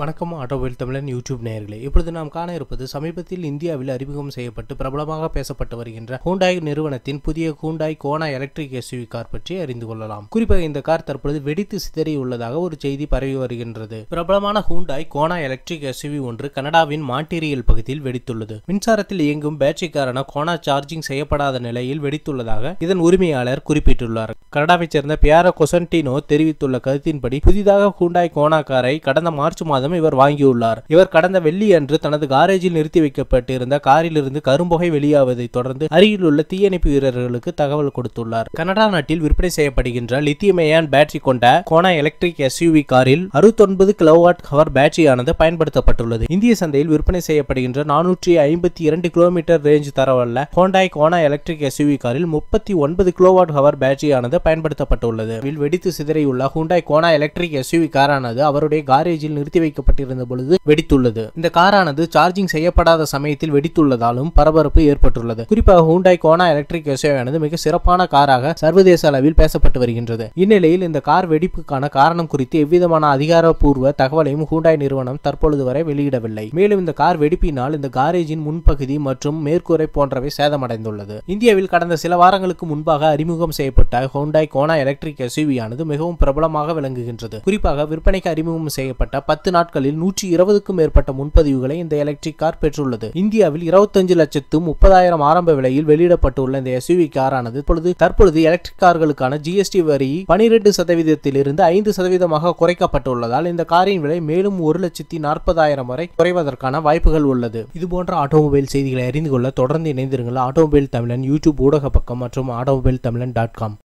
வணக்கம் ஆட்டோவில் தமிழன் யூடியூப் நேயர்களே இப்பொழுது நாம் காண இருப்பது சமீபத்தில் இந்தியாவில் அறிமுகம் செய்யப்பட்டு பிரபலமாக பேசப்பட்டு வருகின்ற ஹூண்டாய் நிறுவனத்தின் புதிய Hyundai Kona electric SUV car பற்றி அறிந்து கொள்ளலாம் குறிப்பாக இந்த கார் தற்பொழுது வெடித்து சிதறியுள்ளதாக ஒரு செய்தி பரவி வருகின்றது பிரபலமான ஹூண்டாய் கோனா எலக்ட்ரிக் எஸ்யூவி ஒன்று கனடாவின் மாண்டீரியல் பகுதியில் வெடித்துள்ளது மின்சாரத்தில் இயங்கும் பேட்டரி காரான கோனா சார்ஜிங் செய்யப்படாத நிலையில் வெடித்துள்ளதாக இதன் உரிமையாளர் குறிப்பிட்டுள்ளார் கனடாவைச் சேர்ந்த பியாரோ கொசன்டினோ தெரிவித்துள்ள கருத்தின்படி புதிதாக ஹூண்டாய் கோனா காரை கடந்த மார்ச் மாதம் மாதம் இவர் வாங்கியுள்ளார் இவர் கடந்த வெள்ளி அன்று தனது காரேஜில் நிறுத்தி வைக்கப்பட்டிருந்த காரிலிருந்து கரும்புகை வெளியாவதை தொடர்ந்து அருகில் உள்ள தீயணைப்பு வீரர்களுக்கு தகவல் கொடுத்துள்ளார் கனடா நாட்டில் விற்பனை செய்யப்படுகின்ற லித்தியம் அயான் பேட்டரி கொண்ட கோனா எலக்ட்ரிக் எஸ்யூவி காரில் அறுபத்தொன்பது கிலோவாட் ஹவர் பேட்டரியானது பயன்படுத்தப்பட்டுள்ளது இந்திய சந்தையில் விற்பனை செய்யப்படுகின்ற நானூற்றி ஐம்பத்தி இரண்டு கிலோமீட்டர் ரேஞ்ச் தரவல்ல ஹோண்டாய் கோனா எலக்ட்ரிக் எஸ்யூவி காரில் முப்பத்தி ஒன்பது கிலோவாட் ஹவர் பேட்டரியானது பயன்படுத்தப்பட்டுள்ளது வெடித்து சிதறியுள்ள ஹூண்டாய் கோனா எலக்ட்ரிக் எஸ்யூவி காரானது அவருடைய காரேஜில் நிறுத்தி வைக்கப்பட்டிருந்த பொழுது வெடித்துள்ளது இந்த காரானது சார்ஜிங் செய்யப்படாத சமயத்தில் வெடித்துள்ளதாலும் பரபரப்பு ஏற்பட்டுள்ளது குறிப்பாக ஹூண்டாய் கோனா எலக்ட்ரிக் எஸ்ஓவானது மிக சிறப்பான காராக சர்வதேச அளவில் பேசப்பட்டு வருகின்றது இந்நிலையில் இந்த கார் வெடிப்புக்கான காரணம் குறித்து எவ்விதமான அதிகாரப்பூர்வ தகவலையும் ஹூண்டாய் நிறுவனம் தற்பொழுது வரை வெளியிடவில்லை மேலும் இந்த கார் வெடிப்பினால் இந்த காரேஜின் முன்பகுதி மற்றும் மேற்கூரை போன்றவை சேதமடைந்துள்ளது இந்தியாவில் கடந்த சில வாரங்களுக்கு முன்பாக அறிமுகம் செய்யப்பட்ட ஹோண்டாய் கோனா எலக்ட்ரிக் எஸ்யூவியானது மிகவும் பிரபலமாக விளங்குகின்றது குறிப்பாக விற்பனைக்கு அறிமுகம் செய்யப்பட்ட பத்து நாட்கள் நாட்களில் நூற்றி இருபதுக்கும் மேற்பட்ட முன்பதிவுகளை இந்த எலக்ட்ரிக் கார் பெற்றுள்ளது இந்தியாவில் இருபத்தஞ்சு லட்சத்து முப்பதாயிரம் ஆரம்ப விலையில் வெளியிடப்பட்டுள்ள இந்த எஸ்யூவி காரானது இப்பொழுது தற்பொழுது எலக்ட்ரிக் கார்களுக்கான ஜிஎஸ்டி வரி பனிரெண்டு சதவீதத்திலிருந்து ஐந்து சதவீதமாக குறைக்கப்பட்டுள்ளதால் இந்த காரின் விலை மேலும் ஒரு லட்சத்தி நாற்பதாயிரம் வரை குறைவதற்கான வாய்ப்புகள் உள்ளது இதுபோன்ற ஆட்டோமொபைல் செய்திகளை அறிந்து கொள்ள தொடர்ந்து இணைந்திருங்கள் ஆட்டோமொபைல் தமிழன் யூடியூப் ஊடக பக்கம் மற்றும் ஆட்டோமொபைல் தமிழன் டாட் காம்